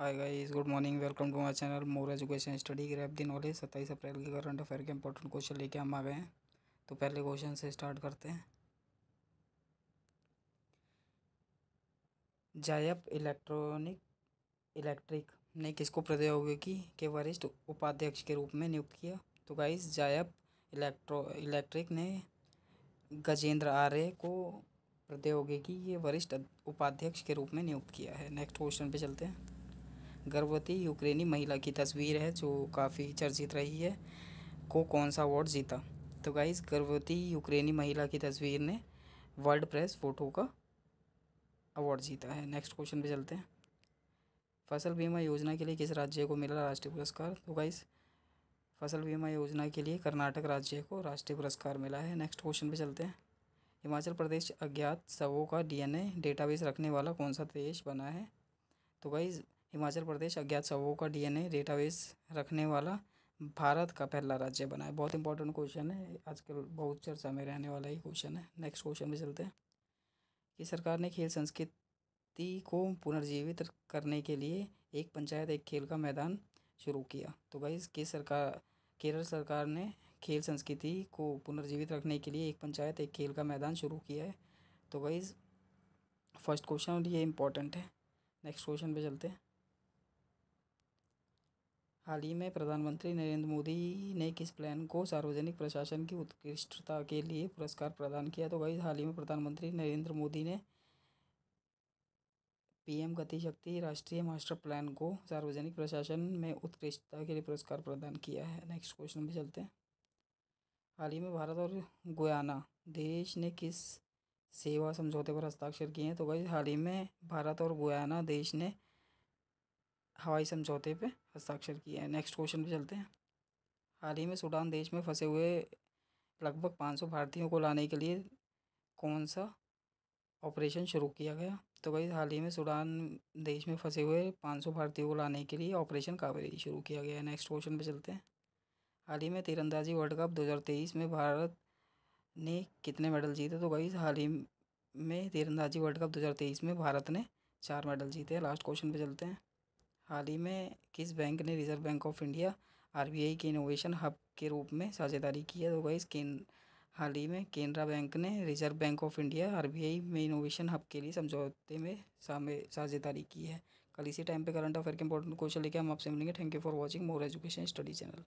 hi guys good morning welcome to my channel more education study ग्रैप दिन वाले सत्ताईस अप्रैल के करंट अफेयर के इंपॉर्टेंट क्वेश्चन लेके हम आ गए हैं तो पहले क्वेश्चन से स्टार्ट करते हैं जायप इलेक्ट्रॉनिक इलेक्ट्रिक ने किसको प्रौद्योगिकी के वरिष्ठ उपाध्यक्ष के रूप में नियुक्त किया तो गाइस जायप इलेक्ट्रो इलेक्ट्रिक ने गजेंद्र आर्य को प्रौद्योगिकी के वरिष्ठ उपाध्यक्ष के रूप में नियुक्त किया है नेक्स्ट क्वेश्चन पे चलते हैं गर्भवती यूक्रेनी महिला की तस्वीर है जो काफ़ी चर्चित रही है को कौन सा अवार्ड जीता तो गाइस गर्भवती यूक्रेनी महिला की तस्वीर ने वर्ल्ड प्रेस फोटो का अवार्ड जीता है नेक्स्ट क्वेश्चन पे चलते हैं फसल बीमा योजना के लिए किस राज्य को मिला राष्ट्रीय पुरस्कार तो गाइस फसल बीमा योजना के लिए कर्नाटक राज्य को राष्ट्रीय पुरस्कार मिला है नेक्स्ट क्वेश्चन पे चलते हैं हिमाचल प्रदेश अज्ञात सबों का डीएनए डेटाबेस रखने वाला कौन सा देश बना है तो गाइज हिमाचल प्रदेश अज्ञात शवों का डीएनए डेटाबेस रखने वाला भारत का पहला राज्य बना है बहुत इंपॉर्टेंट क्वेश्चन है आजकल बहुत चर्चा में रहने वाला ही क्वेश्चन है नेक्स्ट क्वेश्चन में चलते हैं कि सरकार ने खेल संस्कृति को पुनर्जीवित करने के लिए एक पंचायत एक खेल का मैदान शुरू किया तो गाइज के सरकार केरल सरकार ने खेल संस्कृति को पुनर्जीवित रखने के लिए एक पंचायत एक खेल का मैदान शुरू किया है तो गाइज फर्स्ट क्वेश्चन ये इंपॉर्टेंट है नेक्स्ट क्वेश्चन पे चलते हैं हाल ही में प्रधानमंत्री नरेंद्र मोदी ने किस प्लान को सार्वजनिक प्रशासन की उत्कृष्टता के लिए पुरस्कार प्रदान किया तो वही हाल ही में प्रधानमंत्री नरेंद्र मोदी ने पीएम गतिशक्ति राष्ट्रीय मास्टर प्लान को सार्वजनिक प्रशासन में उत्कृष्टता के लिए पुरस्कार प्रदान किया है नेक्स्ट क्वेश्चन पर चलते हैं हाल ही में भारत और गुयाना देश ने किस सेवा समझौते पर हस्ताक्षर किए हैं तो वही हाल ही में भारत और गुयाना देश ने हवाई समझौते पर हस्ताक्षर किए हैं नेक्स्ट क्वेश्चन पे चलते हैं हाल ही में सूडान देश में फंसे हुए लगभग पाँच सौ भारतीयों को लाने के लिए कौन सा ऑपरेशन शुरू किया गया तो भाई हाल ही में सूडान देश में फंसे हुए पाँच सौ भारतीयों को लाने के लिए ऑपरेशन कावेरी शुरू किया गया है नेक्स्ट क्वेश्चन पे चलते हैं हाल ही में तीरंदाजी वर्ल्ड कप दो हज़ार तेईस में भारत ने कितने मेडल जीते तो भाई हाल ही में तीरंदाजी वर्ल्ड कप दो हज़ार तेईस में भारत ने चार मेडल जीते हैं लास्ट क्वेश्चन पे चलते हैं हाल ही में किस बैंक ने reserve bank of India R के इनोवेशन हब के रूप में साझेदारी की है तो गाइस केन हाल ही में केनरा बैंक ने reserve bank of India R में इनोवेशन हब के लिए समझौते में साझेदारी की है कल इसी टाइम पे करंट अफेयर के इंपॉर्टेंट क्वेश्चन लेके हम आपसे मिलेंगे thank you for watching more education study channel